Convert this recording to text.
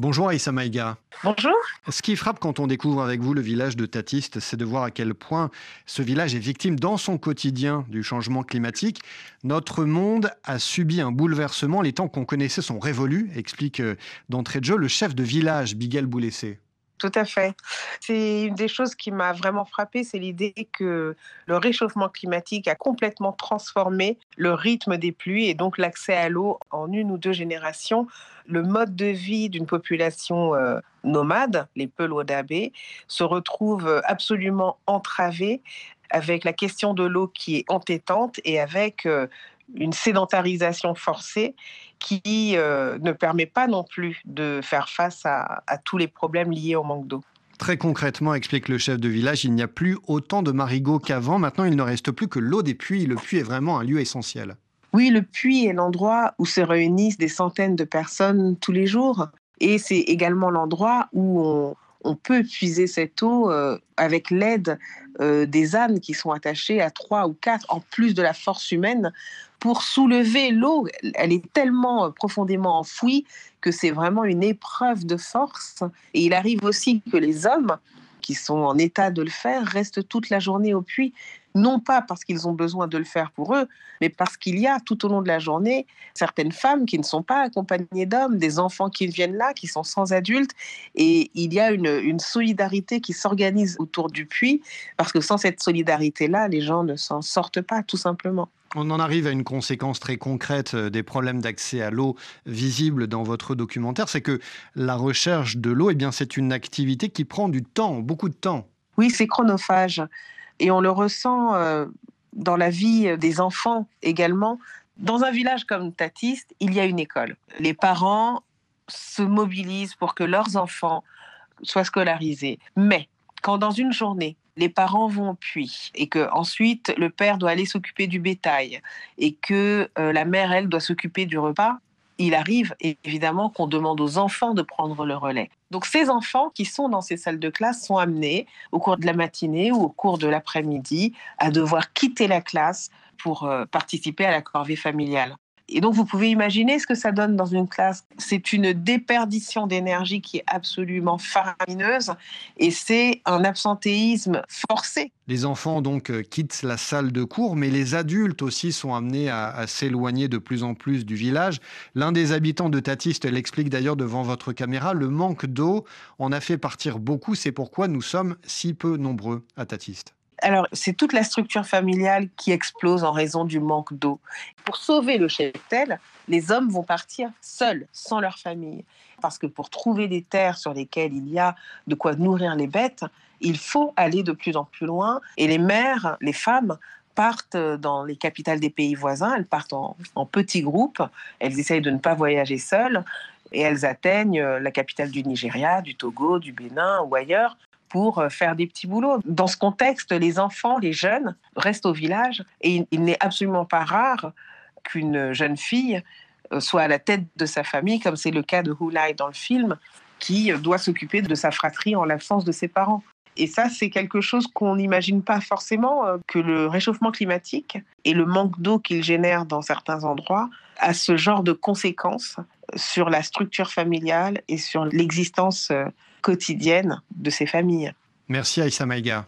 Bonjour Aïssa Maïga. Bonjour. Ce qui frappe quand on découvre avec vous le village de Tatiste, c'est de voir à quel point ce village est victime dans son quotidien du changement climatique. Notre monde a subi un bouleversement, les temps qu'on connaissait sont révolus, explique euh, d'entrée de jeu le chef de village Bigel Boulessé. Tout à fait. C'est une des choses qui m'a vraiment frappée, c'est l'idée que le réchauffement climatique a complètement transformé le rythme des pluies et donc l'accès à l'eau en une ou deux générations, le mode de vie d'une population euh, nomade, les Peulodabés, se retrouve euh, absolument entravé avec la question de l'eau qui est entêtante et avec euh, une sédentarisation forcée qui euh, ne permet pas non plus de faire face à, à tous les problèmes liés au manque d'eau. Très concrètement, explique le chef de village, il n'y a plus autant de marigots qu'avant. Maintenant, il ne reste plus que l'eau des puits. Le puits est vraiment un lieu essentiel. Oui, le puits est l'endroit où se réunissent des centaines de personnes tous les jours. Et c'est également l'endroit où on, on peut puiser cette eau euh, avec l'aide euh, des ânes qui sont attachés à trois ou quatre, en plus de la force humaine, pour soulever l'eau. Elle est tellement euh, profondément enfouie que c'est vraiment une épreuve de force. Et il arrive aussi que les hommes qui sont en état de le faire restent toute la journée au puits non pas parce qu'ils ont besoin de le faire pour eux, mais parce qu'il y a tout au long de la journée certaines femmes qui ne sont pas accompagnées d'hommes, des enfants qui viennent là, qui sont sans adultes, et il y a une, solidarité qui s'organise autour du puits, parce que sans cette solidarité-là, les gens ne s'en sortent pas, tout simplement. On en arrive à une conséquence très concrète euh, des problèmes d'accès à l'eau visibles dans votre documentaire, c'est que la recherche de l'eau, eh bien, c'est une activité qui prend du temps, beaucoup de temps. Oui, c'est chronophage. Et on le ressent euh, dans la vie des enfants également. Dans un village comme Tatiste, il y a une école. Les parents se mobilisent pour que leurs enfants soient scolarisés. Mais quand dans une journée, les parents vont au puits et que ensuite le père doit aller s'occuper du bétail et que euh, la mère elle doit s'occuper du repas, il arrive évidemment qu'on demande aux enfants de prendre le relais. Donc ces enfants qui sont dans ces salles de classe sont amenés au cours de la matinée ou au cours de l'après-midi à devoir quitter la classe pour euh, participer à la corvée familiale. Et donc, vous pouvez imaginer ce que ça donne dans une classe. C'est une déperdition d'énergie qui est absolument faramineuse et c'est un absentéisme forcé. Les enfants donc euh, quittent la salle de cours, mais les adultes aussi sont amenés à, à s'éloigner de plus en plus du village. L'un des habitants de Tatiste l'explique d'ailleurs devant votre caméra, le manque d'eau en a fait partir beaucoup, c'est pourquoi nous sommes si peu nombreux à Tatiste. Alors, c'est toute la structure familiale qui explose en raison du manque d'eau. Pour sauver le cheptel, les hommes vont partir seuls, sans leur famille. Parce que pour trouver des terres sur lesquelles il y a de quoi nourrir les bêtes, il faut aller de plus en plus loin. Et les mères, les femmes, partent dans les capitales des pays voisins, elles partent en, en petits groupes, elles essayent de ne pas voyager seules et elles atteignent la capitale du Nigeria, du Togo, du Bénin ou ailleurs pour euh, faire des petits boulots. Dans ce contexte, les enfants, les jeunes restent au village et il, n'est absolument pas rare qu'une jeune fille euh, soit à la tête de sa famille, comme c'est le cas de Hulai dans le film, qui euh, doit s'occuper de sa fratrie en l'absence de ses parents. Et ça, c'est quelque chose qu'on n'imagine pas forcément, que le réchauffement climatique et le manque d'eau qu'il génère dans certains endroits à ce genre de conséquences sur la structure familiale et sur l'existence euh, quotidienne de ces familles. Merci Aïssa Maïga.